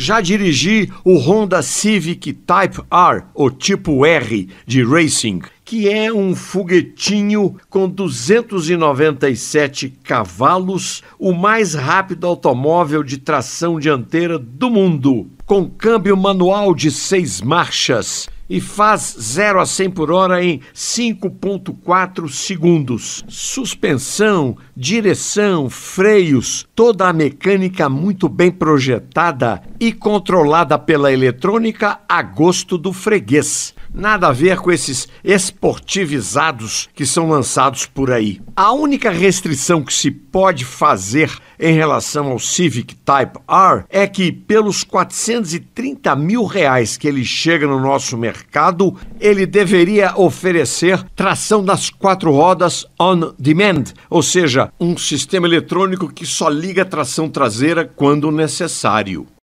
Já dirigi o Honda Civic Type R, ou tipo R, de racing, que é um foguetinho com 297 cavalos, o mais rápido automóvel de tração dianteira do mundo, com câmbio manual de seis marchas e faz 0 a 100 por hora em 5.4 segundos. Suspensão, direção, freios, toda a mecânica muito bem projetada e controlada pela eletrônica a gosto do freguês. Nada a ver com esses esportivizados que são lançados por aí. A única restrição que se pode fazer em relação ao Civic Type R é que, pelos 430 mil reais que ele chega no nosso mercado, ele deveria oferecer tração das quatro rodas on demand, ou seja, um sistema eletrônico que só liga a tração traseira quando necessário.